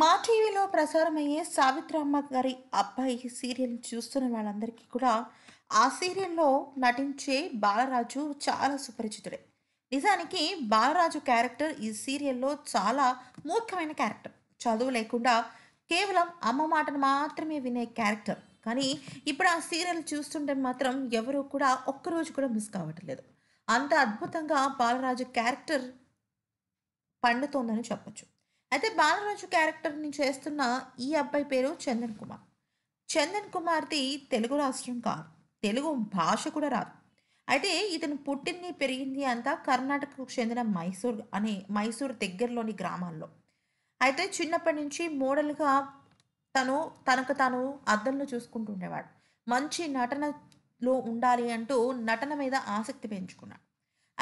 మా టీవీలో ప్రసారమయ్యే సావిత్రమ్మ గారి అబ్బాయి సీరియల్ చూస్తున్న వాళ్ళందరికీ కూడా ఆ సీరియల్లో నటించే బాలరాజు చాలా సుపరిచితుడే నిజానికి బాలరాజు క్యారెక్టర్ ఈ సీరియల్లో చాలా మూర్ఖమైన క్యారెక్టర్ చదువు లేకుండా కేవలం అమ్మ మాటను మాత్రమే వినే క్యారెక్టర్ కానీ ఇప్పుడు ఆ సీరియల్ చూస్తుంటే మాత్రం ఎవరూ కూడా ఒక్కరోజు కూడా మిస్ కావట్లేదు అంత అద్భుతంగా బాలరాజు క్యారెక్టర్ పండుతోందని చెప్పచ్చు అయితే బాలరాజు క్యారెక్టర్ని చేస్తున్న ఈ అబ్బాయి పేరు చందన్ కుమార్ చందన్ కుమార్ది తెలుగు రాష్ట్రం కాదు తెలుగు భాష కూడా రాదు అయితే ఇతను పుట్టింది పెరిగింది అంతా కర్ణాటకకు చెందిన మైసూర్ అనే మైసూర్ దగ్గరలోని గ్రామాల్లో అయితే చిన్నప్పటి నుంచి మోడల్గా తను తనకు తాను అద్దంలో చూసుకుంటూ ఉండేవాడు మంచి నటనలో ఉండాలి అంటూ నటన మీద ఆసక్తి పెంచుకున్నాడు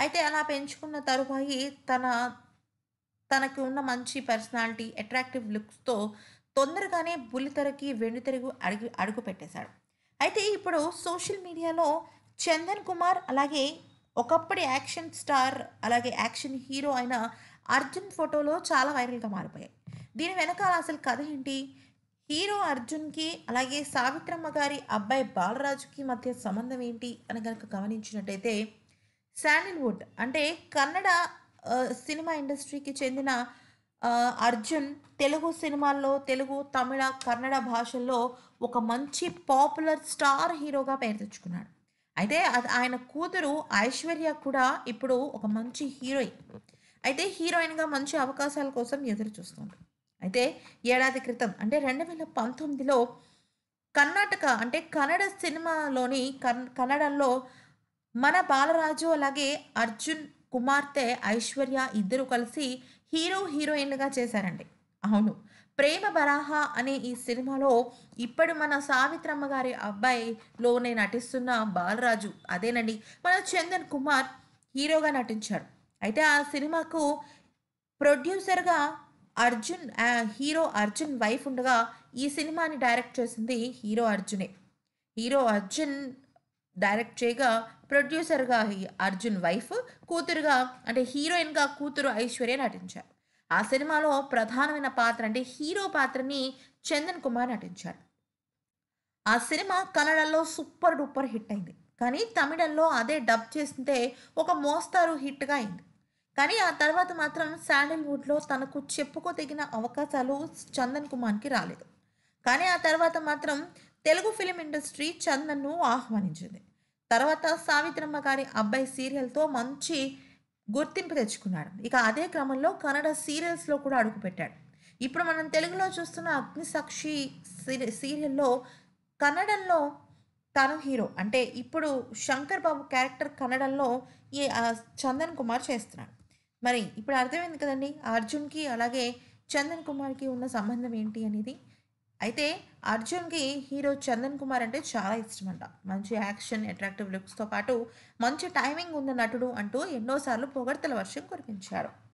అయితే అలా పెంచుకున్న తరువాయి తన తనకు ఉన్న మంచి పర్సనాలిటీ అట్రాక్టివ్ లుక్స్తో తొందరగానే బుల్లితెరకి వెండితెరకు అడుగు అడుగు పెట్టేశాడు అయితే ఇప్పుడు సోషల్ మీడియాలో చందన్ కుమార్ అలాగే ఒకప్పటి యాక్షన్ స్టార్ అలాగే యాక్షన్ హీరో అయిన అర్జున్ ఫోటోలో చాలా వైరల్గా మారిపోయాయి దీని వెనకాల అసలు కథ ఏంటి హీరో అర్జున్కి అలాగే సావిత్రమ్మ గారి అబ్బాయి బాలరాజుకి మధ్య సంబంధం ఏంటి అని కనుక గమనించినట్టయితే శాండిల్వుడ్ అంటే కన్నడ సినిమా ఇండస్ట్రీకి చెందిన అర్జున్ తెలుగు సినిమాల్లో తెలుగు తమిళ కన్నడ భాషల్లో ఒక మంచి పాపులర్ స్టార్ హీరోగా పేరు తెచ్చుకున్నాడు అయితే ఆయన కూతురు ఐశ్వర్య కూడా ఇప్పుడు ఒక మంచి హీరోయిన్ అయితే హీరోయిన్గా మంచి అవకాశాల కోసం ఎదురు చూస్తుంది అయితే ఏడాది క్రితం అంటే రెండు వేల పంతొమ్మిదిలో కర్ణాటక అంటే కన్నడ సినిమాలోని కన్నడలో మన బాలరాజు అలాగే అర్జున్ కుమార్తె ఐశ్వర్య ఇద్దరు కలిసి హీరో హీరోయిన్లుగా చేశారండి అవును ప్రేమ బరాహ అనే ఈ సినిమాలో ఇప్పుడు మన సావిత్రమ్మ గారి అబ్బాయిలోనే నటిస్తున్న బాలరాజు అదేనండి మన చందన్ కుమార్ హీరోగా నటించాడు అయితే ఆ సినిమాకు ప్రొడ్యూసర్గా అర్జున్ హీరో అర్జున్ వైఫ్ ఉండగా ఈ సినిమాని డైరెక్ట్ చేసింది హీరో అర్జునే హీరో అర్జున్ డైరెక్ట్ చేయగా ప్రొడ్యూసర్గా అర్జున్ వైఫ్ కూతురుగా అంటే హీరోయిన్గా కూతురు ఐశ్వర్య నటించారు ఆ సినిమాలో ప్రధానమైన పాత్ర అంటే హీరో పాత్రని చందన్ కుమార్ నటించారు ఆ సినిమా కన్నడలో సూపర్ డూపర్ హిట్ అయింది కానీ తమిళంలో అదే డబ్ చేస్తే ఒక మోస్తారు హిట్గా అయింది కానీ ఆ తర్వాత మాత్రం శాండిల్వుడ్లో తనకు చెప్పుకోదగిన అవకాశాలు చందన్ కుమార్కి రాలేదు కానీ ఆ తర్వాత మాత్రం తెలుగు ఫిలిం ఇండస్ట్రీ చందన్ను ఆహ్వానించింది తర్వాత సావిత్రమ్మ గారి అబ్బాయి సీరియల్తో మంచి గుర్తింపు తెచ్చుకున్నాడు ఇక అదే క్రమంలో కన్నడ సీరియల్స్లో కూడా అడుగుపెట్టాడు ఇప్పుడు మనం తెలుగులో చూస్తున్న అగ్నిసాక్షి సీరియల్లో కన్నడంలో తను హీరో అంటే ఇప్పుడు శంకర్ బాబు క్యారెక్టర్ కన్నడంలో ఈ చందన్ కుమార్ చేస్తున్నాడు మరి ఇప్పుడు అర్థమైంది కదండి అర్జున్కి అలాగే చందన్ కుమార్కి ఉన్న సంబంధం ఏంటి అనేది అయితే అర్జున్కి హీరో చందన్ కుమార్ అంటే చాలా ఇష్టం అంట మంచి యాక్షన్ అట్రాక్టివ్ లుక్స్తో పాటు మంచి టైమింగ్ ఉన్న నటుడు అంటూ ఎన్నోసార్లు పొగడ్తల వర్షం కురిపించారు